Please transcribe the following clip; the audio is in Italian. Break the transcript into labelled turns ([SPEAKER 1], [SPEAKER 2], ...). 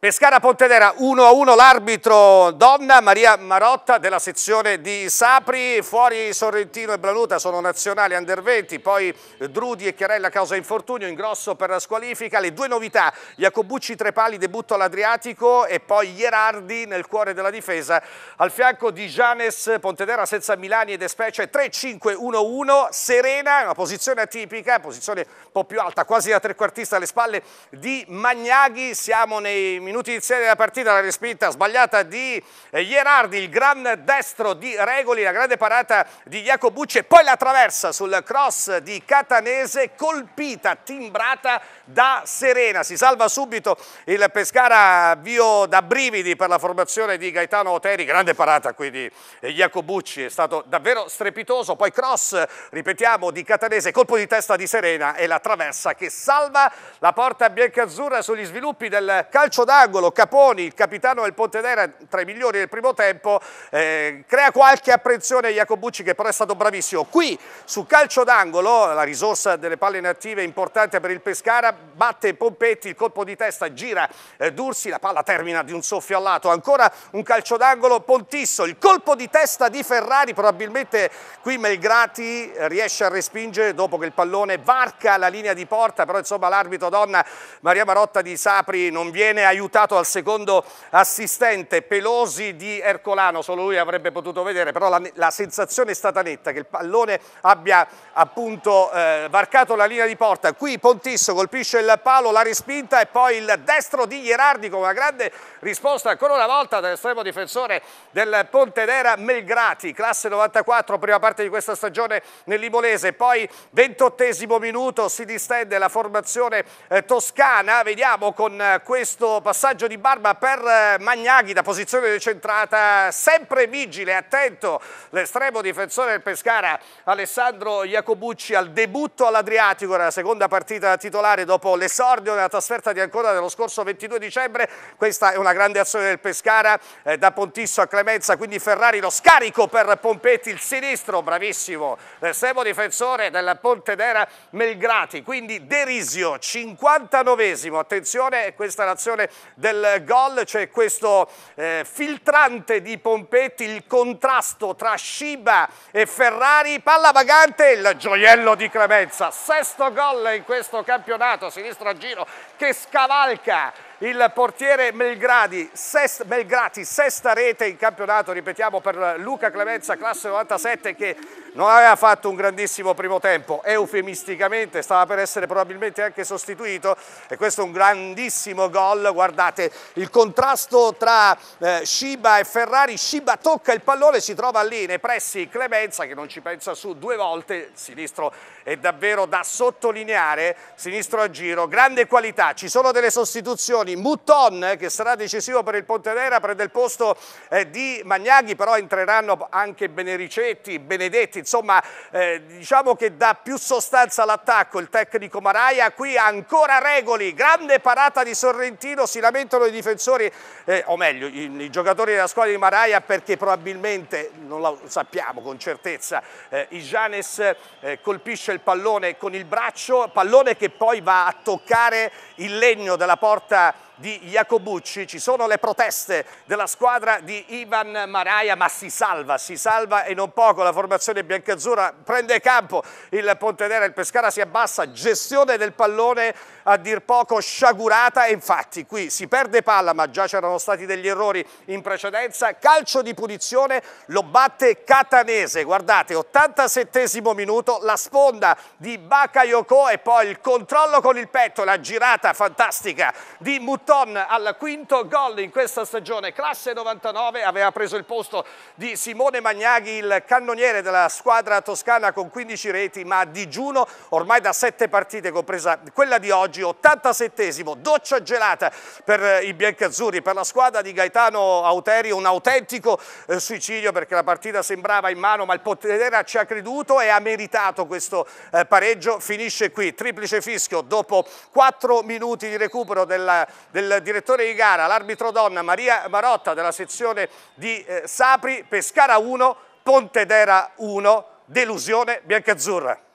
[SPEAKER 1] Pescara Pontedera 1-1 l'arbitro donna Maria Marotta della sezione di Sapri, fuori Sorrentino e Blanuta sono nazionali under 20, poi Drudi e Chiarella causa infortunio, ingrosso per la squalifica, le due novità, Jacobucci tre pali debutto all'Adriatico e poi Gerardi nel cuore della difesa al fianco di Gianes Pontedera senza Milani ed Especie 3-5-1-1, Serena, una posizione atipica, posizione un po' più alta, quasi da trequartista alle spalle di Magnaghi, siamo nei minuti iniziali della partita, la respinta sbagliata di eh, Gerardi, il gran destro di Regoli, la grande parata di Jacobucci e poi la traversa sul cross di Catanese colpita, timbrata da Serena. Si salva subito il Pescara, Vio da brividi per la formazione di Gaetano Oteri, grande parata qui di Jacobucci, eh, è stato davvero strepitoso, poi cross, ripetiamo, di Catanese, colpo di testa di Serena e la traversa che salva la porta biancazzurra sugli sviluppi del calcio d'area all'angolo, Caponi, il capitano del Pontedera, tra i migliori del primo tempo, eh, crea qualche apprensione a Iacobucci che però è stato bravissimo. Qui su calcio d'angolo, la risorsa delle palle inattive importante per il Pescara, batte Pompetti, il colpo di testa gira eh, Dursi, la palla termina di un soffio al lato, ancora un calcio d'angolo, Pontisso, il colpo di testa di Ferrari, probabilmente qui Melgrati riesce a respingere dopo che il pallone varca la linea di porta, però insomma l'arbitro donna Maria Marotta di Sapri non viene aiutata mutato al secondo assistente Pelosi di Ercolano, solo lui avrebbe potuto vedere, però la, la sensazione è stata netta che il pallone abbia appunto eh, varcato la linea di porta. Qui Pontisso colpisce il palo, la respinta e poi il destro di Gerardi con una grande risposta ancora una volta dall'estremo difensore del Pontedera Melgrati, classe 94, prima parte di questa stagione nell'Imolese, poi 28 minuto si distende la formazione eh, toscana, vediamo con eh, questo passaggio passaggio di Barba per eh, Magnaghi da posizione decentrata, sempre vigile, attento l'estremo difensore del Pescara Alessandro Iacobucci al debutto all'Adriatico nella seconda partita titolare dopo l'esordio nella trasferta di Ancona dello scorso 22 dicembre, questa è una grande azione del Pescara eh, da Pontisso a Clemenza, quindi Ferrari lo scarico per Pompetti, il sinistro, bravissimo, l'estremo difensore del Pontedera Melgrati, quindi Derisio, 59esimo, attenzione questa è l'azione del gol c'è questo eh, filtrante di Pompetti, il contrasto tra Sciba e Ferrari, palla vagante, il gioiello di Clemenza, sesto gol in questo campionato, sinistro a giro che scavalca il portiere Melgradi, sest, Melgrati, sesta rete in campionato, ripetiamo per Luca Clemenza, classe 97 che non aveva fatto un grandissimo primo tempo, eufemisticamente stava per essere probabilmente anche sostituito e questo è un grandissimo gol, guardate il contrasto tra eh, Shiba e Ferrari, Shiba tocca il pallone, si trova lì nei pressi Clemenza che non ci pensa su due volte, sinistro è davvero da sottolineare, sinistro a giro, grande qualità, ci sono delle sostituzioni Romagnoli, Mouton eh, che sarà decisivo per il Pontedera, prende il posto eh, di Magnaghi, però entreranno anche Benericetti, Benedetti, insomma eh, diciamo che dà più sostanza all'attacco il tecnico Maraia, qui ancora Regoli, grande parata di Sorrentino, si lamentano i difensori, eh, o meglio i, i, giocatori della squadra di Maraia perché probabilmente, non lo sappiamo con certezza, eh, Igianes eh, colpisce il pallone con il braccio, pallone che poi va a toccare il legno della porta di Jacobucci, ci sono le proteste della squadra di Ivan Maraia, ma si salva, si salva e non poco, la formazione biancazzurra prende campo, il Pontedera, il Pescara si abbassa, gestione del pallone a dir poco sciagurata e infatti qui si perde palla ma già c'erano stati degli errori in precedenza, calcio di punizione lo batte Catanese, guardate 87 minuto la sponda di Bakayoko e poi il controllo con il petto, la girata fantastica di Mouton al quinto gol in questa stagione, classe 99, aveva preso il posto di Simone Magnaghi, il cannoniere della squadra toscana con 15 reti ma a digiuno ormai da 7 partite compresa quella di oggi oggi, 87esimo, doccia gelata per eh, i biancazzurri, per la squadra di Gaetano Auteri, un autentico eh, suicidio perché la partita sembrava in mano ma il Potrera ci ha creduto e ha meritato questo eh, pareggio, finisce qui, triplice fischio dopo 4 minuti di recupero della, del direttore di gara, l'arbitro donna Maria Marotta della sezione di eh, Sapri, Pescara 1, Pontedera 1, delusione biancazzurra.